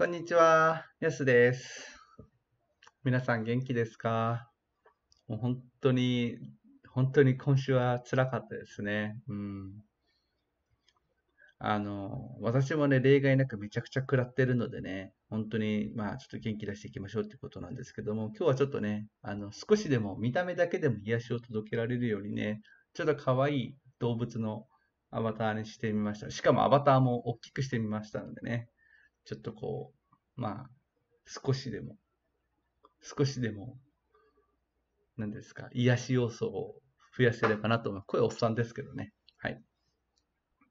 こんにちは、やすです。皆さん元気ですかもう本当に、本当に今週は辛かったですね。うん。あの、私もね、例外なくめちゃくちゃ食らってるのでね、本当に、まあ、ちょっと元気出していきましょうってことなんですけども、今日はちょっとね、あの、少しでも見た目だけでも癒しを届けられるようにね、ちょっと可愛い動物のアバターにしてみました。しかもアバターも大きくしてみましたのでね、ちょっとこう、まあ、少しでも、少しでも、何ですか、癒し要素を増やせればなと思う。声おっさんですけどね。はい。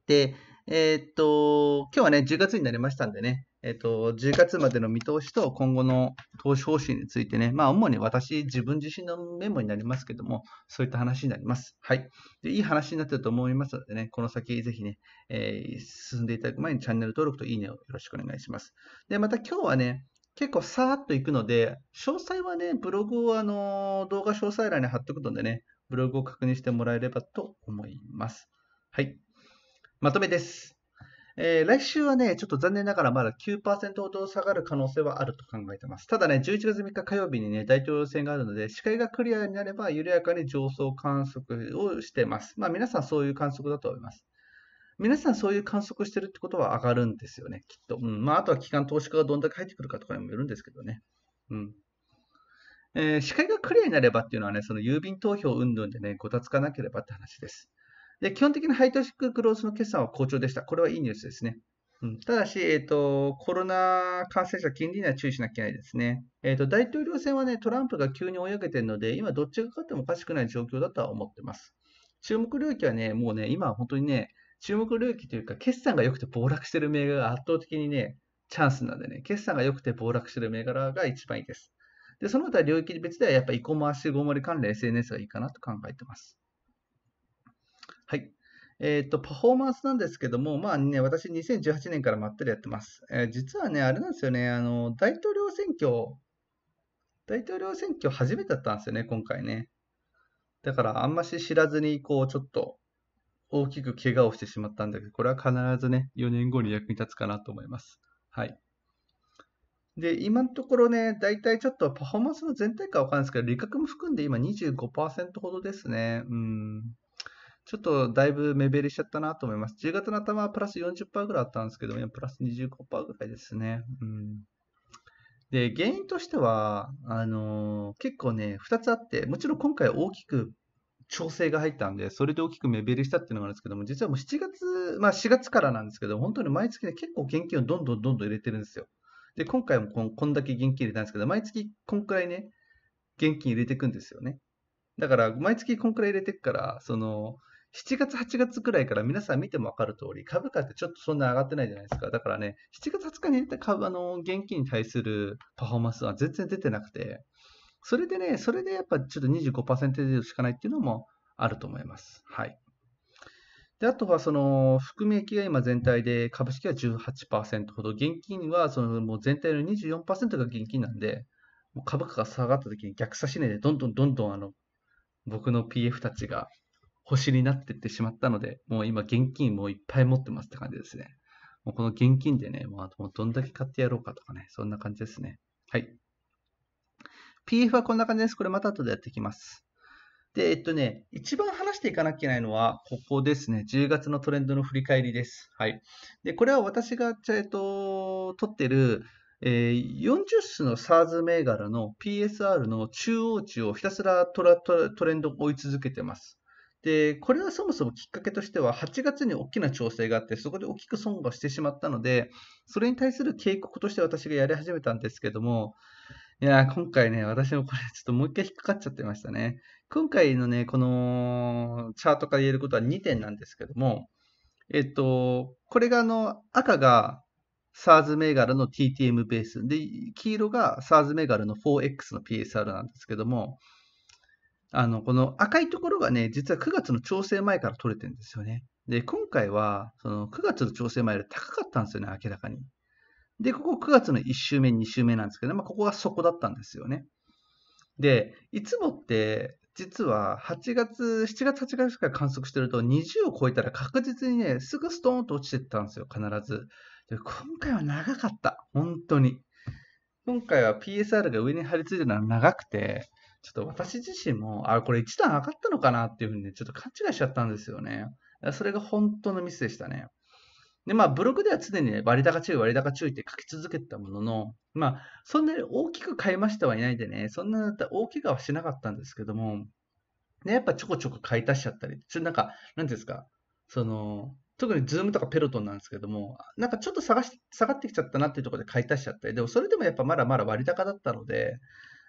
で、えー、っと、今日はね、10月になりましたんでね、えっと、10月までの見通しと今後の投資方針についてね、まあ、主に私、自分自身のメモになりますけども、そういった話になります。はい。で、いい話になってると思いますのでね、この先ぜひね、えー、進んでいただく前にチャンネル登録といいねをよろしくお願いします。で、また今日はね、結構さーっといくので、詳細はね、ブログをあの、動画詳細欄に貼っておくのでね、ブログを確認してもらえればと思います。はい。まとめです。えー、来週はね、ちょっと残念ながらまだ9%ほど下がる可能性はあると考えてます。ただね、11月3日火曜日にね、大統領選があるので、視界がクリアになれば緩やかに上層観測をしてます。まあ皆さんそういう観測だと思います。皆さんそういう観測してるってことは上がるんですよね、きっと。うん。まああとは機関投資家がどんだけ入ってくるかとかにもよるんですけどね。うん。えー、視界がクリアになればっていうのはね、その郵便投票運動でね、ごたつかなければって話です。で基本的にハイトシククロースの決算は好調でした。これはいいニュースですね。うん、ただし、えーと、コロナ感染者、金利には注意しなきゃいけないですね。えーと、大統領選は、ね、トランプが急に追い上げているので、今、どっちが勝ってもおかしくない状況だとは思ってます。注目領域はね、もうね、今、本当にね、注目領域というか、決算が良くて暴落している銘柄が圧倒的にね、チャンスなんでね、決算が良くて暴落している銘柄が一番いいです。で、その他領域別では、やっぱりイコマ足ス、シゴ関連、SNS がいいかなと考えてます。はい。えっ、ー、と、パフォーマンスなんですけども、まあね、私2018年からまったりやってます。えー、実はね、あれなんですよね、あの、大統領選挙、大統領選挙初めてだったんですよね、今回ね。だからあんまし知らずに、こう、ちょっと大きく怪我をしてしまったんだけど、これは必ずね、4年後に役に立つかなと思います。はい。で、今のところね、大体ちょっとパフォーマンスの全体かわかんないですけど、理覚も含んで今25%ほどですね。うん。ちょっとだいぶ目減りしちゃったなと思います。10月の頭はプラス40%ぐらいあったんですけど、今プラス25%ぐらいですね。うん、で、原因としては、あのー、結構ね、2つあって、もちろん今回大きく調整が入ったんで、それで大きく目減りしたっていうのがあるんですけども、実はもう7月、まあ4月からなんですけど、本当に毎月ね、結構現金をどんどんどんどん入れてるんですよ。で、今回もこんこんだけ現金入れたんですけど、毎月こんくらいね、現金入れていくんですよね。だから、毎月こんくらい入れていくから、その、7月、8月くらいから皆さん見ても分かる通り、株価ってちょっとそんな上がってないじゃないですか。だからね、7月20日にれた株、あの、現金に対するパフォーマンスは全然出てなくて、それでね、それでやっぱちょっと25%程度しかないっていうのもあると思います。はい。で、あとは、その、含み益が今全体で、株式は18%ほど、現金は、その、もう全体の24%が現金なんで、株価が下がった時に逆差し値で、どんどんどんどん、あの、僕の PF たちが星になってってしまったので、もう今現金もういっぱい持ってますって感じですね。もうこの現金でね、もうあともうどんだけ買ってやろうかとかね、そんな感じですね。はい。PF はこんな感じです。これまた後でやっていきます。で、えっとね、一番話していかなきゃいけないのは、ここですね。10月のトレンドの振り返りです。はい。で、これは私が、えっと、取ってる、えー、40種の SARS 銘柄の PSR の中央値をひたすらトレンドを追い続けてます。で、これはそもそもきっかけとしては、8月に大きな調整があって、そこで大きく損をしてしまったので、それに対する警告として私がやり始めたんですけども、いや今回ね、私もこれちょっともう一回引っかかっちゃってましたね。今回のね、このチャートから言えることは2点なんですけども、えっと、これがあの、赤が SARS 銘柄の TTM ベース、で、黄色が SARS 銘柄の 4X の PSR なんですけども、あの、この赤いところがね、実は9月の調整前から取れてるんですよね。で、今回は、その9月の調整前より高かったんですよね、明らかに。で、ここ9月の1週目、2週目なんですけど、まあ、ここがそこだったんですよね。で、いつもって、実は8月、7月、8月から観測してると、20を超えたら確実にね、すぐストーンと落ちてったんですよ、必ず。で今回は長かった、本当に。今回は PSR が上に張り付いてるのは長くて、ちょっと私自身も、あ、これ1段上がったのかなっていうふうに、ね、ちょっと勘違いしちゃったんですよね。それが本当のミスでしたね。で、まあ、ブログでは常に、ね、割高注意、割高注意って書き続けたものの、まあ、そんなに大きく変えましたはいないでね、そんな大怪我はしなかったんですけども、ね、やっぱちょこちょこ買い足しちゃったり、ちょっとなんか、なんですか、その、特にズームとかペロトンなんですけども、なんかちょっと探し下がってきちゃったなっていうところで買い足しちゃったり、でもそれでもやっぱまだまだ割高だったので、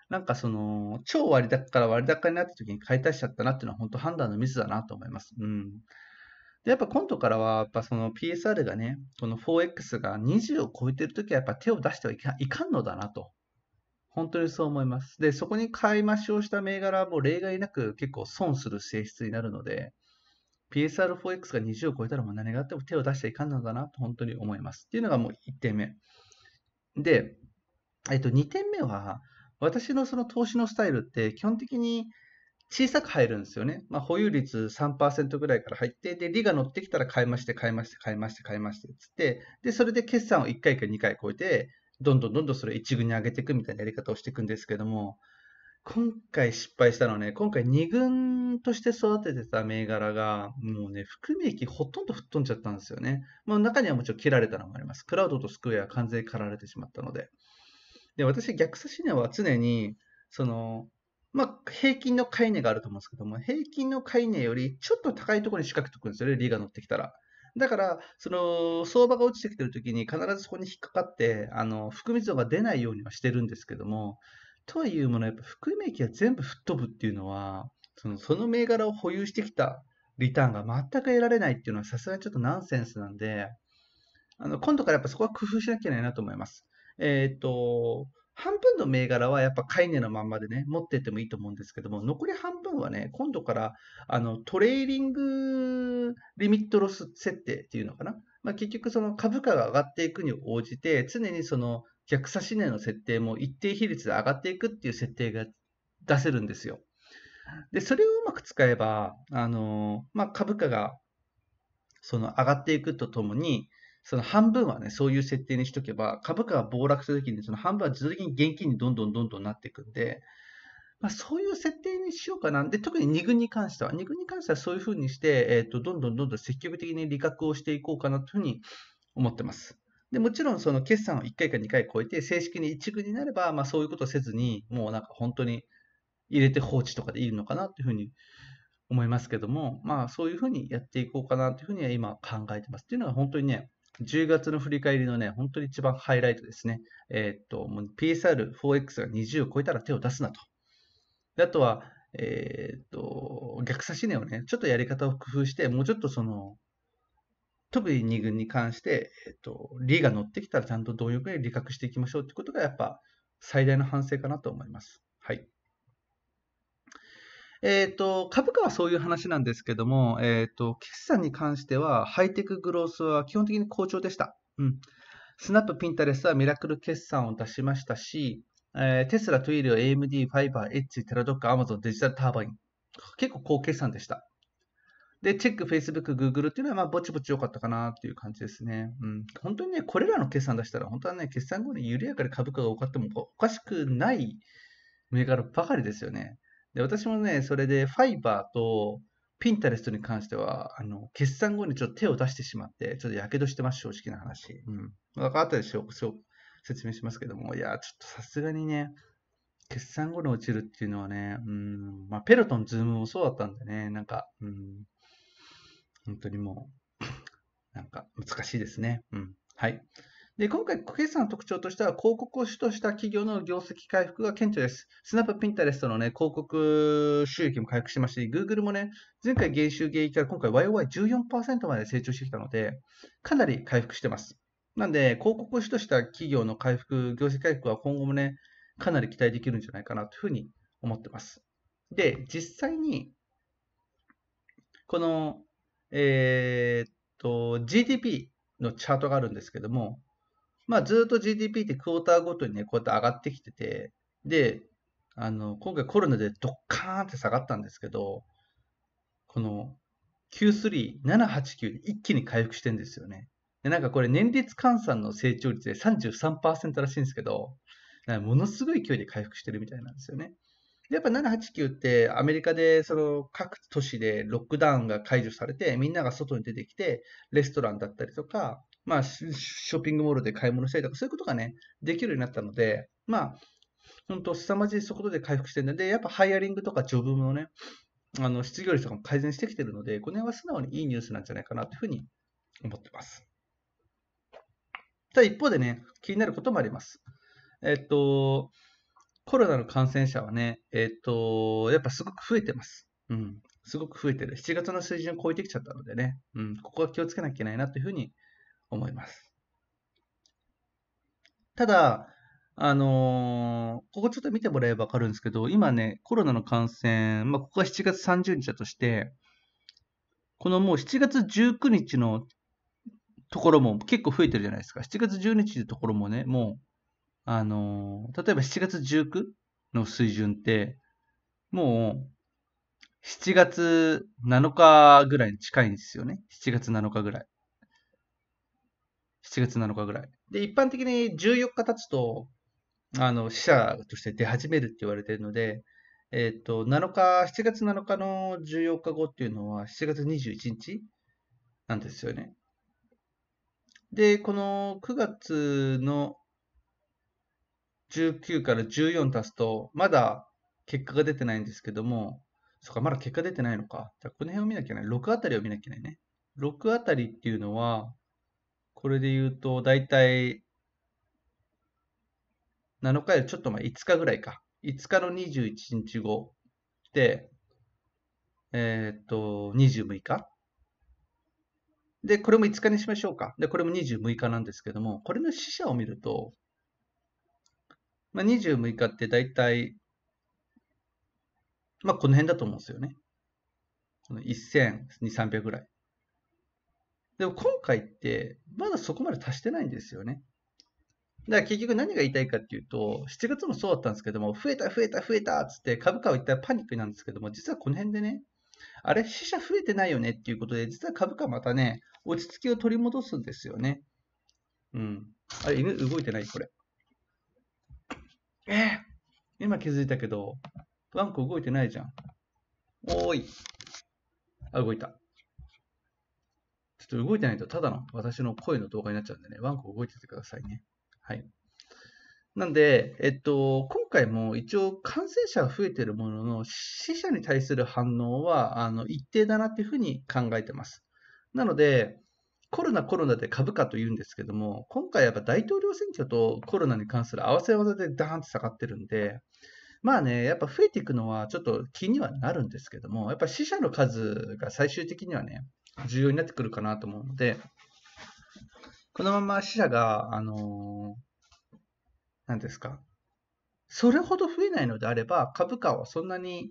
なんかその、超割高から割高になった時に買い足しちゃったなっていうのは本当判断のミスだなと思います。うん。で、やっぱ今度からは、やっぱその PSR がね、この 4X が20を超えてる時はやっぱ手を出してはいかいかんのだなと。本当にそう思います。で、そこに買い増しをした銘柄も例外なく結構損する性質になるので、PSR4X が20を超えたらもう何があっても手を出していかんのだなと本当に思います。っていうのがもう1点目。で、えっと、2点目は、私のその投資のスタイルって基本的に小さく入るんですよね。まあ、保有率3%ぐらいから入って、で、利が乗ってきたら買いまして、買いまして、買いまして、買いまして、つって、で、それで決算を1回か2回超えて、どんどんどんどんそれを1軍に上げていくみたいなやり方をしていくんですけども、今回失敗したのはね、今回2軍として育ててた銘柄が、もうね、含み益ほとんど吹っ飛んじゃったんですよね。まあ、中にはもちろん切られたのもあります。クラウドとスクエア完全に刈られてしまったので。で、私、逆差し値は常に、その、まあ、平均の買い値があると思うんですけども、平均の買い値よりちょっと高いところに仕掛けておくんですよね、利が乗ってきたら。だから、その、相場が落ちてきてるときに必ずそこに引っかかって、あの、含み損が出ないようにはしてるんですけども、とはいうもの、やっぱ含み益が全部吹っ飛ぶっていうのは、その、その銘柄を保有してきたリターンが全く得られないっていうのはさすがにちょっとナンセンスなんで、あの、今度からやっぱそこは工夫しなきゃいけないなと思います。えっ、ー、と、半分の銘柄はやっぱ買い値のまんまでね、持ってってもいいと思うんですけども、残り半分はね、今度からあのトレーリングリミットロス設定っていうのかな。まあ、結局その株価が上がっていくに応じて、常にその逆差し値の設定も一定比率で上がっていくっていう設定が出せるんですよ。で、それをうまく使えば、あのまあ、株価がその上がっていくとともに、その半分はね、そういう設定にしとけば、株価が暴落ると時に、その半分は自動的に現金にどんどんどんどんなっていくんで、まあ、そういう設定にしようかな。で、特に2軍に関しては、2軍に関してはそういうふうにして、えっ、ー、と、どんどんどんどん積極的に利確をしていこうかなというふうに思ってます。で、もちろんその決算を1回か2回超えて、正式に1軍になれば、まあそういうことせずに、もうなんか本当に入れて放置とかでいいのかなというふうに思いますけども、まあそういうふうにやっていこうかなというふうには今考えてます。っていうのは本当にね、10月の振り返りのね、本当に一番ハイライトですね。えー、っと、PSR4X が20を超えたら手を出すなと。であとは、えー、っと、逆差し値をね、ちょっとやり方を工夫して、もうちょっとその、特に2軍に関して、えー、っと、リーが乗ってきたらちゃんと同様に利確していきましょうってことが、やっぱ最大の反省かなと思います。はい。えっ、ー、と、株価はそういう話なんですけども、えっ、ー、と、決算に関しては、ハイテクグロースは基本的に好調でした。うん。スナップ、ピンタレスはミラクル決算を出しましたし、えー、テスラ、トゥイリオ、AMD、ファイバー、エッジ、テラドック、アマゾン、デジタルターバイン。結構高決算でした。で、チェック、Facebook、Google っていうのは、まあ、ぼちぼち良かったかなっていう感じですね。うん。本当にね、これらの決算出したら、本当はね、決算後に緩やかに株価が多かってもおかしくない銘柄ばかりですよね。で、私もね、それでファイバーとピンタレストに関しては、あの、決算後にちょっと手を出してしまって、ちょっとやけどしてます、正直な話。うん。だかったでしょ説明しますけども、いや、ちょっとさすがにね、決算後に落ちるっていうのはね、うん、まあ、ペロトン、ズームもそうだったんでね、なんか、うん、本当にもう、なんか難しいですね。うん。はい。で、今回、決算の特徴としては、広告を主とした企業の業績回復が顕著です。スナップ、ピンタレストのね、広告収益も回復してまして、Google もね、前回減収減益から今回 YOY14% まで成長してきたので、かなり回復してます。なんで、広告を主とした企業の回復、業績回復は今後もね、かなり期待できるんじゃないかなというふうに思ってます。で、実際に、この、えー、っと、GDP のチャートがあるんですけども、まあ、ずっと GDP ってクォーターごとにね、こうやって上がってきてて、で、あの、今回コロナでドッカーンって下がったんですけど、この Q3、789で一気に回復してんですよね。で、なんかこれ年率換算の成長率で33%らしいんですけど、ものすごい勢いで回復してるみたいなんですよね。で、やっぱ789ってアメリカでその各都市でロックダウンが解除されて、みんなが外に出てきて、レストランだったりとか、まあ、ショッピングモールで買い物したりとか、そういうことがね、できるようになったので、まあ、本当、凄まじい速度で回復してるので、やっぱハイアリングとかジョブもね、あの失業率とかも改善してきてるので、この辺は素直にいいニュースなんじゃないかなというふうに思ってます。ただ一方でね、気になることもあります。えっと、コロナの感染者はね、えっと、やっぱすごく増えてます。うん。すごく増えてる。7月の水準を超えてきちゃったのでね、うん、ここは気をつけなきゃいけないなというふうに思います。ただ、あのー、ここちょっと見てもらえばわかるんですけど、今ね、コロナの感染、まあ、ここが7月30日だとして、このもう7月19日のところも結構増えてるじゃないですか。7月1 0日のところもね、もう、あのー、例えば7月19の水準って、もう、7月7日ぐらいに近いんですよね。7月7日ぐらい。7月7日ぐらい。で、一般的に14日経つと、あの、死者として出始めるって言われてるので、えっ、ー、と、7日、7月7日の14日後っていうのは7月21日なんですよね。で、この9月の19から14足すと、まだ結果が出てないんですけども、そっか、まだ結果出てないのか。じゃこの辺を見なきゃいけない。6あたりを見なきゃいけないね。6あたりっていうのは、これで言うと、だいたい7日よりちょっと前、5日ぐらいか。5日の21日後で、えー、っと、26日で、これも5日にしましょうか。で、これも26日なんですけども、これの死者を見ると、まあ、26日って大体、まあ、この辺だと思うんですよね。この1200、300ぐらい。でも今回って、まだそこまで達してないんですよね。だから結局何が言いたいかっていうと、7月もそうだったんですけども、増えた増えた増えたっつって株価は一体パニックなんですけども、実はこの辺でね、あれ、死者増えてないよねっていうことで、実は株価またね、落ち着きを取り戻すんですよね。うん。あれ、犬動いてないこれ。えー、今気づいたけど、ワンコ動いてないじゃん。おーい。あ、動いた。ちょっと動いてないとただの私の声の動画になっちゃうんでね、ワンコ動いててくださいね。はい。なんで、えっと、今回も一応感染者が増えているものの、死者に対する反応はあの一定だなっていうふうに考えてます。なので、コロナ、コロナで株価と言うんですけども、今回やっぱ大統領選挙とコロナに関する合わせ技でダーンと下がってるんで、まあね、やっぱ増えていくのはちょっと気にはなるんですけども、やっぱ死者の数が最終的にはね、重要になってくるかなと思うので、このまま死者が、あの何ですか、それほど増えないのであれば、株価はそんなに、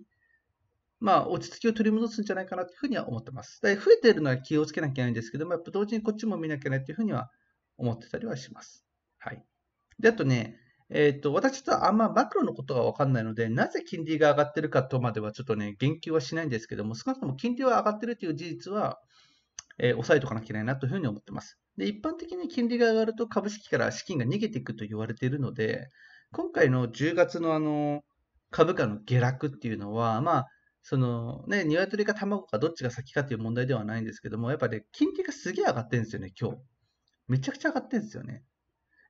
まあ、落ち着きを取り戻すんじゃないかなというふうには思ってます。で増えているのは気をつけなきゃいけないんですけども、やっぱ同時にこっちも見なきゃいけないというふうには思ってたりはします。はい。で、あとね、えっ、ー、と、私とあんまマクロのことがわかんないので、なぜ金利が上がってるかとまではちょっとね、言及はしないんですけども、少なくとも金利は上がってるという事実は、えー、抑えておかなきゃいけないなというふうに思ってます。で、一般的に金利が上がると株式から資金が逃げていくと言われているので、今回の10月のあの、株価の下落っていうのは、まあ、そのね、鶏か卵かどっちが先かという問題ではないんですけども、やっぱね、金利がすげえ上がってるんですよね、今日。めちゃくちゃ上がってるんですよね。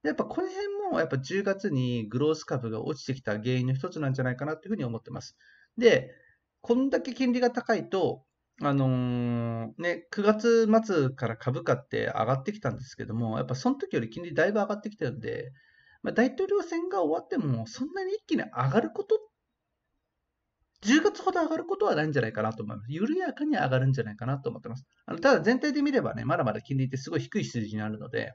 やっぱこの辺もやっぱ10月にグロース株が落ちてきた原因の一つなんじゃないかなというふうに思ってます。で、こんだけ金利が高いと、あのー、ね、9月末から株価って上がってきたんですけども、やっぱその時より金利だいぶ上がってきてるんで、まあ、大統領選が終わっても、そんなに一気に上がること、10月ほど上がることはないんじゃないかなと思います。緩やかに上がるんじゃないかなと思ってます。あのただ全体で見ればね、まだまだ金利ってすごい低い数字になるので、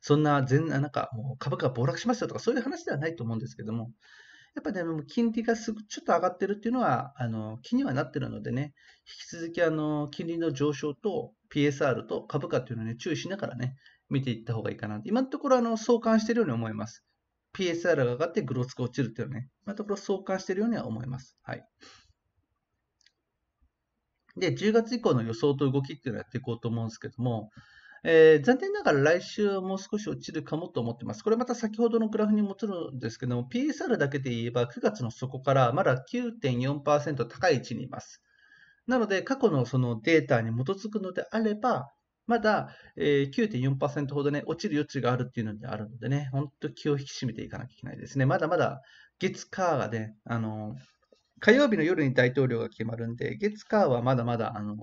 そんな全、なんかもう株価が暴落しましたとかそういう話ではないと思うんですけども、やっぱね、も金利がすぐちょっと上がってるっていうのは、あの、気にはなってるのでね、引き続きあの、金利の上昇と PSR と株価っていうのをね、注意しながらね、見ていった方がいいかな。今のところあの、相関しているように思います。PSR が上がってグロースが落ちるっていうのはね、今のところ相関しているようには思います。はい。で、10月以降の予想と動きっていうのをやっていこうと思うんですけども、えー、残念ながら来週もう少し落ちるかもと思ってます。これまた先ほどのグラフに戻るんですけども、PSR だけで言えば9月の底からまだ9.4%高い位置にいます。なので、過去のそのデータに基づくのであれば、まだ、えー、9.4%ほどね、落ちる余地があるっていうのであるのでね、本当気を引き締めていかなきゃいけないですね。まだまだ月火がね、あの、火曜日の夜に大統領が決まるんで、月火はまだまだ、あの、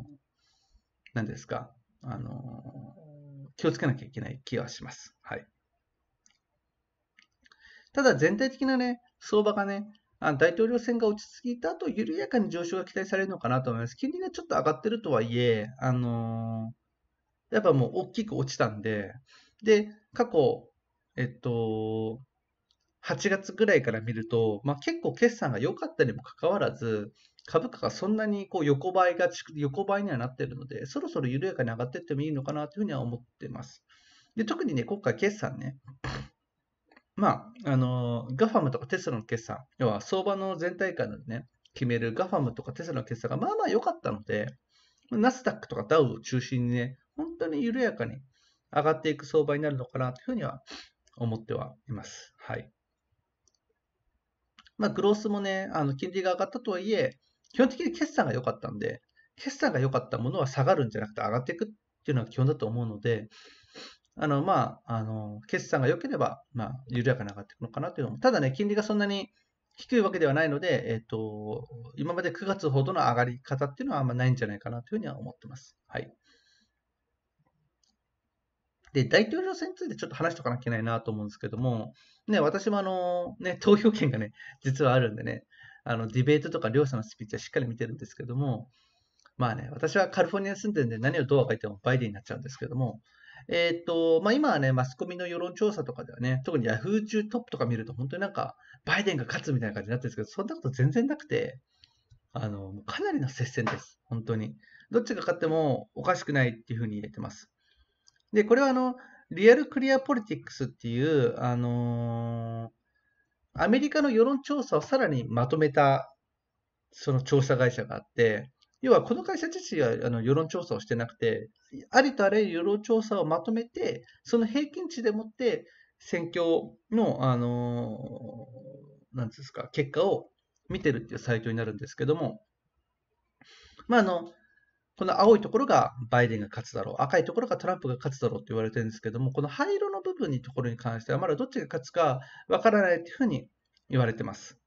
何ですか、あの、気をつけなきゃいけない気がします。はい。ただ全体的なね、相場がね、大統領選が落ち着いた後、緩やかに上昇が期待されるのかなと思います。金利がちょっと上がってるとはいえ、あのー、やっぱもう大きく落ちたんで、で、過去、えっと、8月ぐらいから見ると、まあ、結構決算が良かったにもかかわらず、株価がそんなにこう横ばいが横ばいにはなっているので、そろそろ緩やかに上がっていってもいいのかなというふうには思ってます。で特にね、今回決算ね、まあ、あの、ガファムとかテスラの決算、要は相場の全体感でね、決めるガファムとかテスラの決算がまあまあ良かったので、ナスダックとかダウを中心にね、本当に緩やかに上がっていく相場になるのかなというふうには思ってはいます。はい。まあ、グロースもね、あの金利が上がったとはいえ、基本的に決算が良かったんで、決算が良かったものは下がるんじゃなくて上がっていくっていうのが基本だと思うので、あの、まあ、あの、決算が良ければ、まあ、緩やかに上がっていくのかなというのも、ただね、金利がそんなに低いわけではないので、えっ、ー、と、今まで9月ほどの上がり方っていうのはあんまないんじゃないかなというふうには思ってます。はい。で、大統領選についてちょっと話しておかなきゃいけないなと思うんですけども、ね、私もあの、ね、投票権がね、実はあるんでね、あのディベートとか両者のスピーチはしっかり見てるんですけども、まあね、私はカリフォルニアに住んでるんで何をどう書いてもバイデンになっちゃうんですけども、えっ、ー、と、まあ、今はね、マスコミの世論調査とかではね、特にヤフー中トップとか見ると本当になんかバイデンが勝つみたいな感じになってるんですけど、そんなこと全然なくて、あの、かなりの接戦です。本当に。どっちが勝ってもおかしくないっていうふうに言えてます。で、これはあの、リアルクリアポリティックスっていう、あのーアメリカの世論調査をさらにまとめたその調査会社があって、要はこの会社自身はあの世論調査をしてなくて、ありとあらゆる世論調査をまとめて、その平均値でもって選挙の、あのなんですか、結果を見てるっていうサイトになるんですけども、まあ、あの、この青いところがバイデンが勝つだろう、赤いところがトランプが勝つだろうと言われてるんですけども、この灰色の部分にところに関しては、まだどっちが勝つかわからないというふうに言われてます。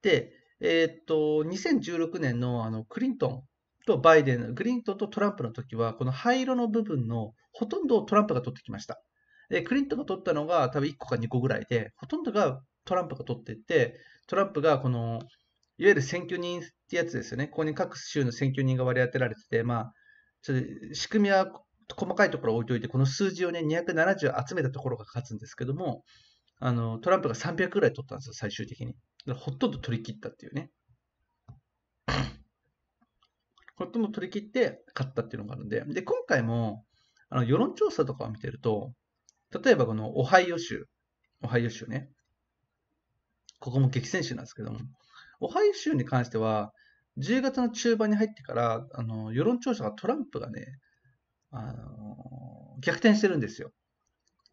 で、えー、っと、2016年のあのクリントンとバイデン、グリントンとトランプの時は、この灰色の部分のほとんどをトランプが取ってきました。でクリントンが取ったのが多分1個か2個ぐらいで、ほとんどがトランプが取っていって、トランプがこのいわゆる選挙人ってやつですよね。ここに各州の選挙人が割り当てられてて、まあ、ちょっと仕組みは細かいところ置いといて、この数字をね、270集めたところが勝つんですけども、あのトランプが300ぐらい取ったんですよ、最終的に。ほとんど取り切ったっていうね。ほとんど取り切って勝ったっていうのがあるんで、で今回もあの世論調査とかを見てると、例えばこのオハイオ州、オハイオ州ね、ここも激戦州なんですけども、オハイオ州に関しては、10月の中盤に入ってから、あの世論調査がトランプがね、あの逆転してるんですよ。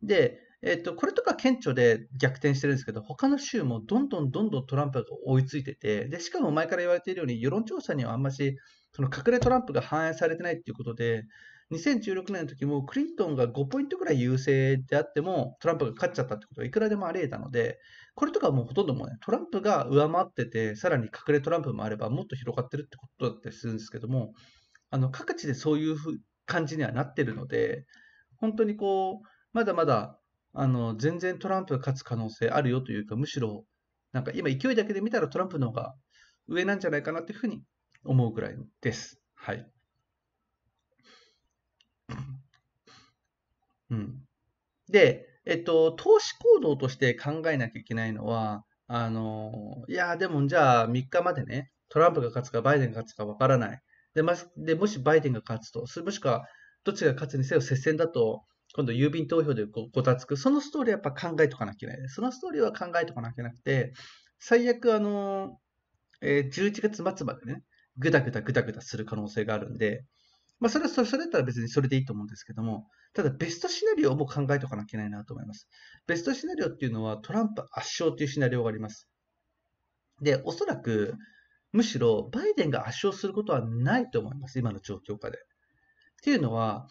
で、えっと、これとか顕著で逆転してるんですけど、他の州もどんどんどんどんトランプが追いついてて、でしかも前から言われているように、世論調査にはあんましその隠れトランプが反映されてないっていうことで、2016年の時もクリントンが5ポイントぐらい優勢であってもトランプが勝っちゃったってことはいくらでもあり得たのでこれとかはもうほとんどもうねトランプが上回っててさらに隠れトランプもあればもっと広がってるってことだったりするんですけどもあの各地でそういう感じにはなってるので本当にこうまだまだあの全然トランプが勝つ可能性あるよというかむしろなんか今勢いだけで見たらトランプの方が上なんじゃないかなというふうに思うぐらいです。はい。うん。で、えっと、投資行動として考えなきゃいけないのは、あの、いや、でもじゃあ3日までね、トランプが勝つかバイデンが勝つかわからない。で、ま、で、もしバイデンが勝つと、もしくはどっちが勝つにせよ接戦だと、今度郵便投票でごごたつく。そのストーリーはやっぱ考えとかなきゃいけない。そのストーリーは考えとかなきゃいけなくて、最悪あの、えー、11月末までね、ぐだぐだぐだぐだする可能性があるんで、まあ、それはそれだったら別にそれでいいと思うんですけども、ただベストシナリオも考えておかなきゃいけないなと思います。ベストシナリオっていうのはトランプ圧勝というシナリオがあります。で、おそらく、むしろバイデンが圧勝することはないと思います、今の状況下で。っていうのは、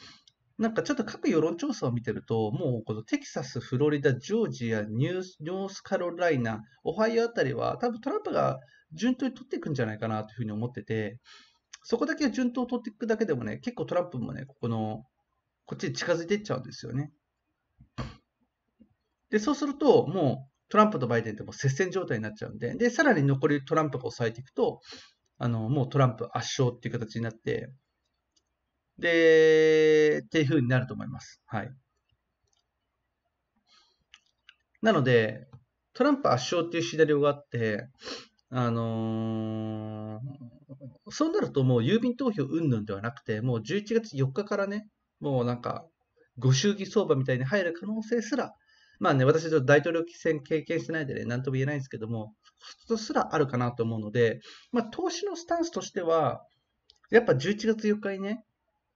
なんかちょっと各世論調査を見てると、もうこのテキサス、フロリダ、ジョージア、ニュース、ノースカロライナ、オハイオあたりは、多分トランプが順当に取っていくんじゃないかなというふうに思ってて、そこだけ順当を取っていくだけでもね、結構トランプもね、ここの、こっちに近づいていっちゃうんですよね。で、そうすると、もうトランプとバイデンってもう接戦状態になっちゃうんで、で、さらに残りトランプが抑えていくと、あの、もうトランプ圧勝っていう形になって、で、っていう風になると思います。はい。なので、トランプ圧勝っていうシナリオがあって、あのー、そうなるともう郵便投票うんぬんではなくて、もう11月4日からね、もうなんか、ご祝儀相場みたいに入る可能性すら、まあね、私大統領選経験してないでね、なんとも言えないんですけども、そすらあるかなと思うので、まあ投資のスタンスとしては、やっぱ11月4日にね、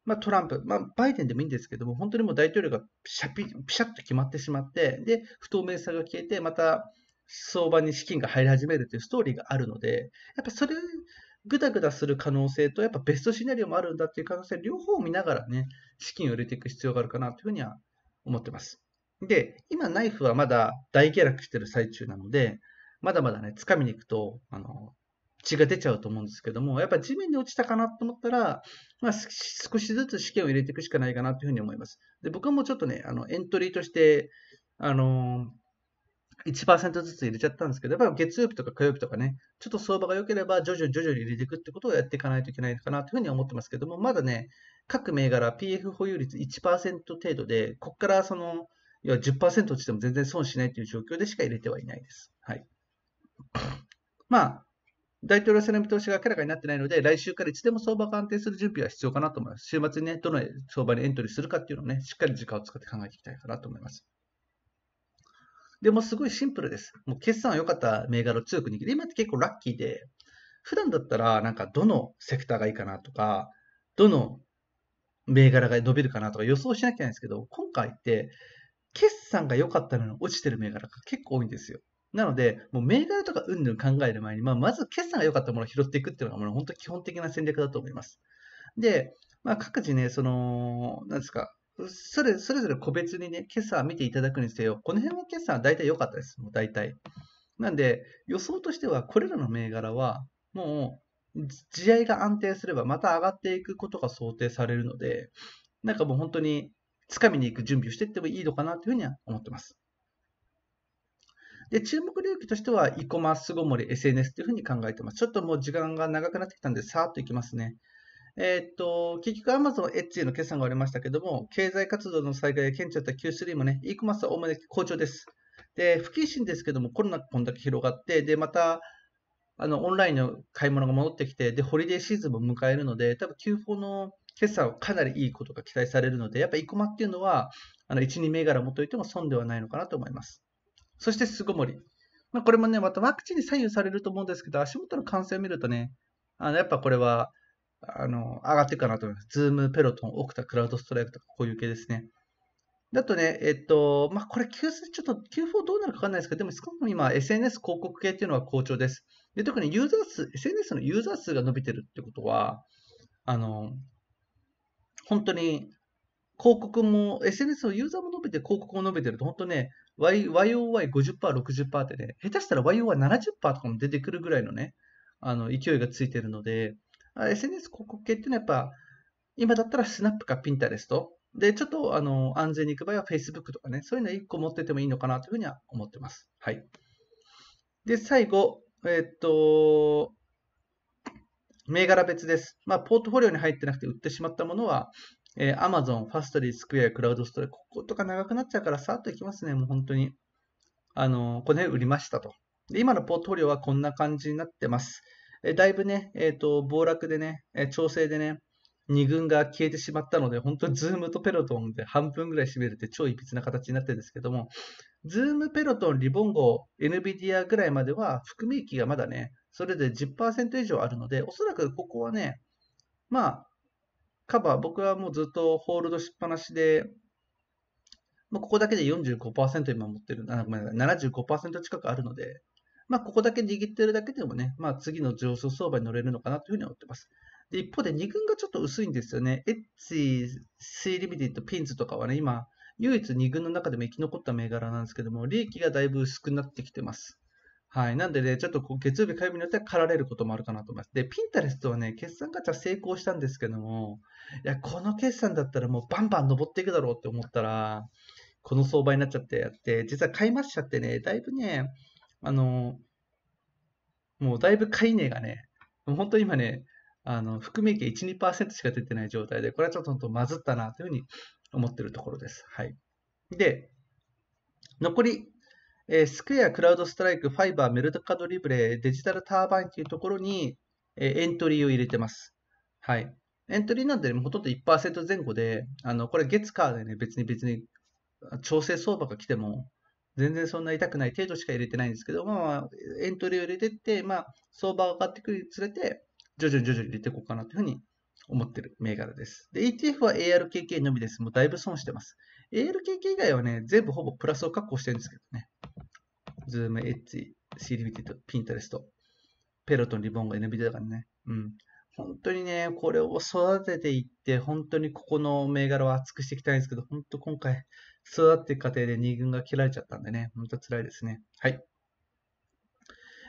まあ、トランプ、まあ、バイデンでもいいんですけども、本当にもう大統領がピシャピピシャッと決まってしまって、で、不透明さが消えて、また相場に資金が入り始めるというストーリーがあるので、やっぱそれ、ぐだぐだする可能性と、やっぱベストシナリオもあるんだっていう可能性、両方を見ながらね、資金を入れていく必要があるかなというふうには思ってます。で、今、ナイフはまだ大下落してる最中なので、まだまだね、掴みに行くと、あの、血が出ちゃうと思うんですけども、やっぱ地面に落ちたかなと思ったら、まあ、少しずつ試験を入れていくしかないかなというふうに思います。で、僕はもうちょっとね、あの、エントリーとして、あのー1%ずつ入れちゃったんですけど、やっぱり月曜日とか火曜日とかね、ちょっと相場が良ければ、徐々に徐々に入れていくってことをやっていかないといけないかなというふうに思ってますけども、まだね、各銘柄 PF 保有率1%程度で、ここからその、要は10%落ちても全然損しないという状況でしか入れてはいないです。はい。まあ、大統領選の見通しが明らかになってないので、来週からいつでも相場が安定する準備は必要かなと思います。週末にね、どの相場にエントリーするかっていうのをね、しっかり時間を使って考えていきたいかなと思います。でもすごいシンプルです。もう決算は良かった銘柄を強く握る。今って結構ラッキーで、普段だったらなんかどのセクターがいいかなとか、どの銘柄が伸びるかなとか予想しなきゃいけないんですけど、今回って決算が良かったのに落ちてる銘柄が結構多いんですよ。なので、もう銘柄とかうんぬん考える前に、まあ、まず決算が良かったものを拾っていくっていうのが、本当基本的な戦略だと思います。で、まあ、各自ね、その、なんですか、それそれぞれ個別にね、今朝見ていただくにせよ、この辺は今朝大体良かったです。もう大体。なんで、予想としては、これらの銘柄は、もう、地合が安定すれば、また上がっていくことが想定されるので、なんかもう本当に、つかみに行く準備をしていってもいいのかなというふうには思ってます。で、注目領域としては、イコマ、巣ごもり、SNS というふうに考えてます。ちょっともう時間が長くなってきたんで、さーっといきますね。えー、っと、結局 Amazon エッジの決算がありましたけども、経済活動の災害で顕著だった Q3 もね、e コマースはおおむね好調です。で、不謹慎ですけども、コロナがこんだけ広がって、で、また、あの、オンラインの買い物が戻ってきて、で、ホリデーシーズンも迎えるので、多分 Q4 の決算はかなりいいことが期待されるので、やっぱイコマっていうのは、あの、1、2銘柄持っといても損ではないのかなと思います。そして、巣ごもり。まあ、これもね、またワクチンに左右されると思うんですけど、足元の感染を見るとね、あの、やっぱこれは、あの、上がっていくかなと思います。ズーム、ペロトン、オクタ、クラウドストライクとか、こういう系ですね。だとね、えっと、まあ、これ Q3、ちょっと Q4 どうなるかわかんないですけど、でも少なくとも今、SNS 広告系っていうのは好調です。で、特にユーザー数、SNS のユーザー数が伸びてるってことは、あの、本当に、広告も、SNS のユーザーも伸びて、広告も伸びてると、本当ね、YOY50%、60%ってね、下手したら YOY70% とかも出てくるぐらいのね、あの、勢いがついてるので、SNS 広告系っていうのはやっぱ、今だったらスナップかピンタレスト。で、ちょっとあの安全に行く場合は Facebook とかね、そういうの1個持っててもいいのかなというふうには思ってます。はい。で、最後、えっと、銘柄別です。まあ、ポートフォリオに入ってなくて売ってしまったものは、えー、Amazon、ファストリー、スクエア、クラウドスト r e こことか長くなっちゃうから、さっといきますね、もう本当に。あのー、この辺売りましたと。で、今のポートフォリオはこんな感じになってます。えだいぶね、えっ、ー、と、暴落でね、え調整でね、2軍が消えてしまったので、本当にズームとペロトンで半分ぐらい占めるって超いびつな形になってるんですけども、ズーム、ペロトン、リボン号、NVIDIA ぐらいまでは含み益がまだね、それで10%以上あるので、おそらくここはね、まあ、カバー、僕はもうずっとホールドしっぱなしで、まあ、ここだけで45%今持ってる、あごめんなさい、75%近くあるので、まあ、ここだけ握ってるだけでもね、まあ、次の上昇相場に乗れるのかなというふうに思ってます。で、一方で2軍がちょっと薄いんですよね。エッジ、シーリミティとピンズとかはね、今、唯一2軍の中でも生き残った銘柄なんですけども、利益がだいぶ薄くなってきてます。はい。なんでね、ちょっとこう月曜日、火曜日によっては駆られることもあるかなと思います。で、ピンタレストはね、決算ガチャ成功したんですけども、いや、この決算だったらもうバンバン登っていくだろうって思ったら、この相場になっちゃってやって、実は買いましちゃってね、だいぶね、あの、もうだいぶ買い値がね、もう本当に今ね、あの、含み益1、2%しか出てない状態で、これはちょっと本当まずったなというふうに思ってるところです。はい。で、残り、えー、スクエア、クラウドストライク、ファイバー、メルトカドリブレ、デジタルターバインというところに、えー、エントリーを入れてます。はい。エントリーなんて、ね、ほとんど1%前後で、あの、これ月カーでね、別に別に調整相場が来ても、全然そんな痛くない程度しか入れてないんですけど、まあ、エントリーを入れてって、まあ、相場が上がってくるにつれて、徐々に徐々に入れていこうかなというふうに思ってる銘柄です。で、ETF は ARKK のみです。もうだいぶ損してます。ALKK 以外はね、全部ほぼプラスを確保してるんですけどね。ズーム、エッジ、シリビティと、ピンタレスト、ペロとリボンが NBD だからね。うん。本当にね、これを育てていって、本当にここの銘柄を厚くしていきたいんですけど、本当今回、育っていく過程で2軍が切られちゃったんでね、本当辛いですね。はい。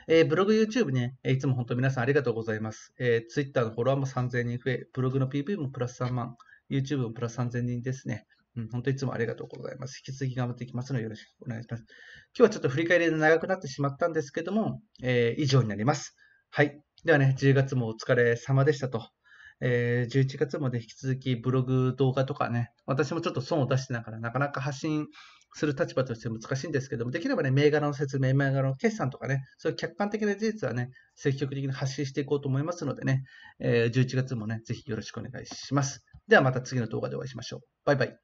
えー、ブログ、YouTube ね、えいつも本当皆さんありがとうございます。えー、Twitter のフォロワーも3000人増え、ブログの PV もプラス3万、YouTube もプラス3000人ですね。うん、本当いつもありがとうございます。引き続き頑張っていきますのでよろしくお願いします。今日はちょっと振り返りで長くなってしまったんですけども、えー、以上になります。はい。ではね、10月もお疲れ様でしたと。えー、11月まで引き続きブログ、動画とかね、私もちょっと損を出してながら、なかなか発信する立場として難しいんですけども、できればね、銘柄の説明、銘柄の決算とかね、そういう客観的な事実はね、積極的に発信していこうと思いますのでね、えー、11月もね、ぜひよろしくお願いします。ではまた次の動画でお会いしましょう。バイバイ。